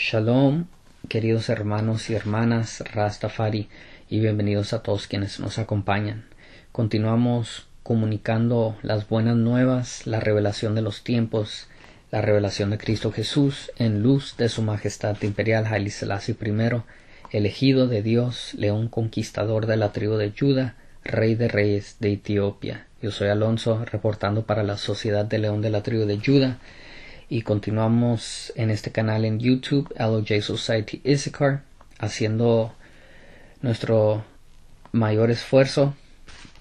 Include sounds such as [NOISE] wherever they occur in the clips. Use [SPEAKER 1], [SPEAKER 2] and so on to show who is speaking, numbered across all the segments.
[SPEAKER 1] Shalom, queridos hermanos y hermanas Rastafari, y bienvenidos a todos quienes nos acompañan. Continuamos comunicando las buenas nuevas, la revelación de los tiempos, la revelación de Cristo Jesús en luz de su majestad imperial Haile Selassie I, elegido de Dios, león conquistador de la tribu de Judá, rey de reyes de Etiopía. Yo soy Alonso, reportando para la Sociedad de León de la tribu de Judá y continuamos en este canal en YouTube, LOJ Society Issachar, haciendo nuestro mayor esfuerzo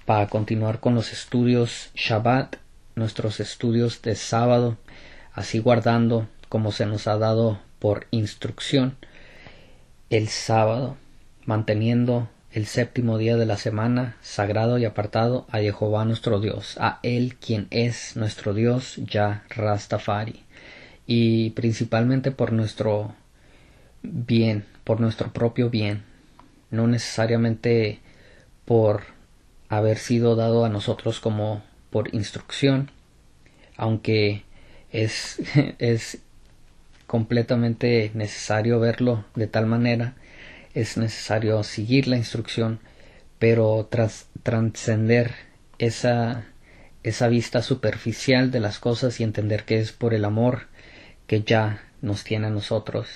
[SPEAKER 1] para continuar con los estudios Shabbat, nuestros estudios de sábado, así guardando como se nos ha dado por instrucción el sábado, manteniendo el séptimo día de la semana, sagrado y apartado a Jehová nuestro Dios, a Él quien es nuestro Dios, ya Rastafari, y principalmente por nuestro bien, por nuestro propio bien, no necesariamente por haber sido dado a nosotros como por instrucción, aunque es, [LAUGHS] es completamente necesario verlo de tal manera es necesario seguir la instrucción, pero tras trascender esa, esa vista superficial de las cosas y entender que es por el amor que ya nos tiene a nosotros.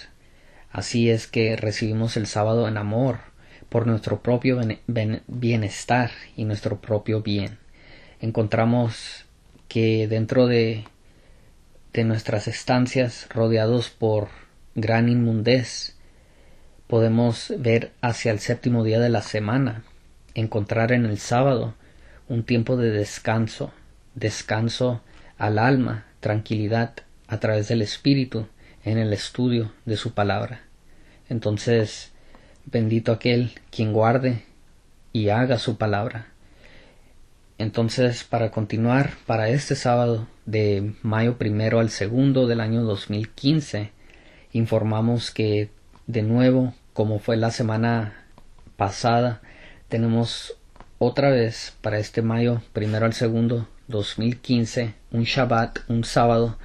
[SPEAKER 1] Así es que recibimos el sábado en amor por nuestro propio bienestar y nuestro propio bien. Encontramos que dentro de, de nuestras estancias rodeados por gran inmundez Podemos ver hacia el séptimo día de la semana, encontrar en el sábado un tiempo de descanso, descanso al alma, tranquilidad a través del espíritu en el estudio de su palabra. Entonces, bendito aquel quien guarde y haga su palabra. Entonces, para continuar, para este sábado de mayo primero al segundo del año 2015, informamos que de nuevo como fue la semana pasada, tenemos otra vez para este mayo, primero al segundo 2015, un Shabbat, un sábado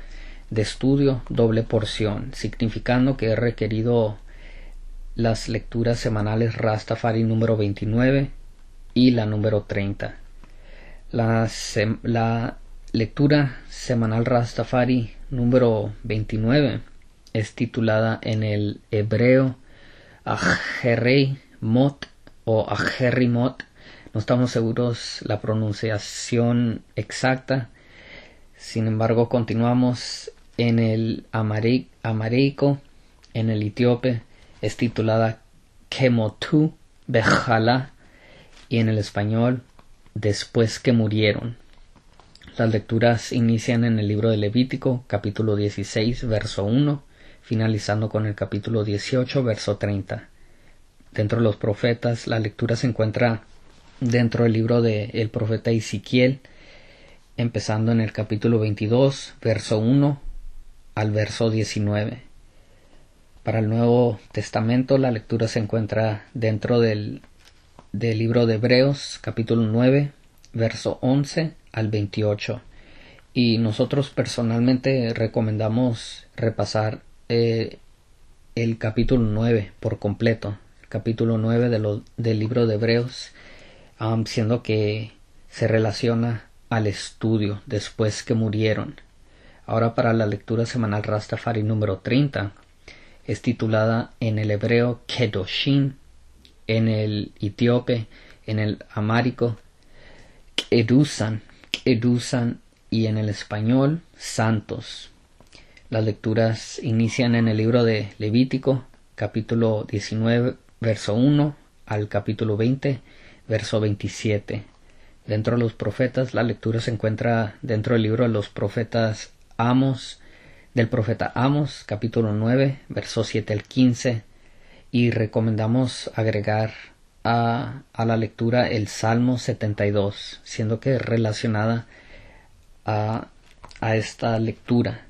[SPEAKER 1] de estudio doble porción, significando que he requerido las lecturas semanales Rastafari número 29 y la número 30. La, la lectura semanal Rastafari número 29 es titulada en el hebreo mot o Ajerimot, no estamos seguros la pronunciación exacta. Sin embargo, continuamos en el amareico, en el etíope, es titulada Kemotu Bejala y en el español Después que murieron. Las lecturas inician en el libro de Levítico, capítulo 16, verso 1 finalizando con el capítulo 18, verso 30. Dentro de los profetas, la lectura se encuentra dentro del libro del profeta Ezequiel, empezando en el capítulo 22, verso 1 al verso 19. Para el Nuevo Testamento, la lectura se encuentra dentro del, del libro de Hebreos, capítulo 9, verso 11 al 28 y nosotros personalmente recomendamos repasar eh, el capítulo 9 por completo, el capítulo 9 del libro de Hebreos, siendo que se relaciona al estudio después que murieron. Ahora para la lectura semanal Rastafari número 30 es titulada en el hebreo Kedoshim, en el etíope, en el amárico Kedusan, Kedusan y en el español Santos. Las lecturas inician en el libro de Levítico, capítulo 19, verso 1 al capítulo 20, verso 27. Dentro de los profetas, la lectura se encuentra dentro del libro de los profetas Amos, del profeta Amos, capítulo 9, verso 7 al 15, y recomendamos agregar a, la lectura el Salmo 72, siendo que relacionada a esta lectura.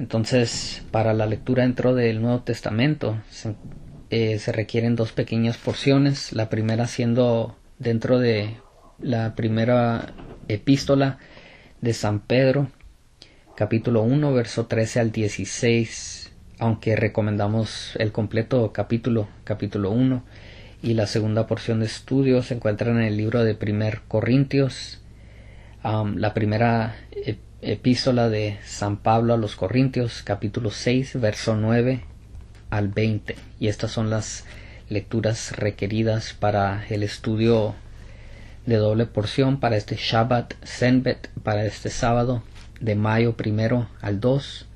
[SPEAKER 1] Entonces, para la lectura dentro del Nuevo Testamento eh, se, requieren dos pequeñas porciones, la primera siendo dentro de la primera epístola de San Pedro, capítulo 1, verso 13 al 16, aunque recomendamos el completo capítulo, capítulo 1, y la segunda porción de estudio se encuentra en el libro de 1 Corintios, la primera Epístola de San Pablo a los Corintios, capítulo 6, verso 9 al 20. Y estas son las lecturas requeridas para el estudio de doble porción para este Shabbat Senbet, para este sábado de mayo primero al 2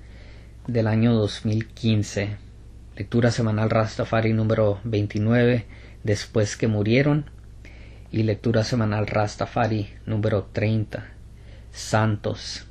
[SPEAKER 1] del año 2015. Lectura semanal Rastafari número 29, después que murieron. Y lectura semanal Rastafari número 30, Santos.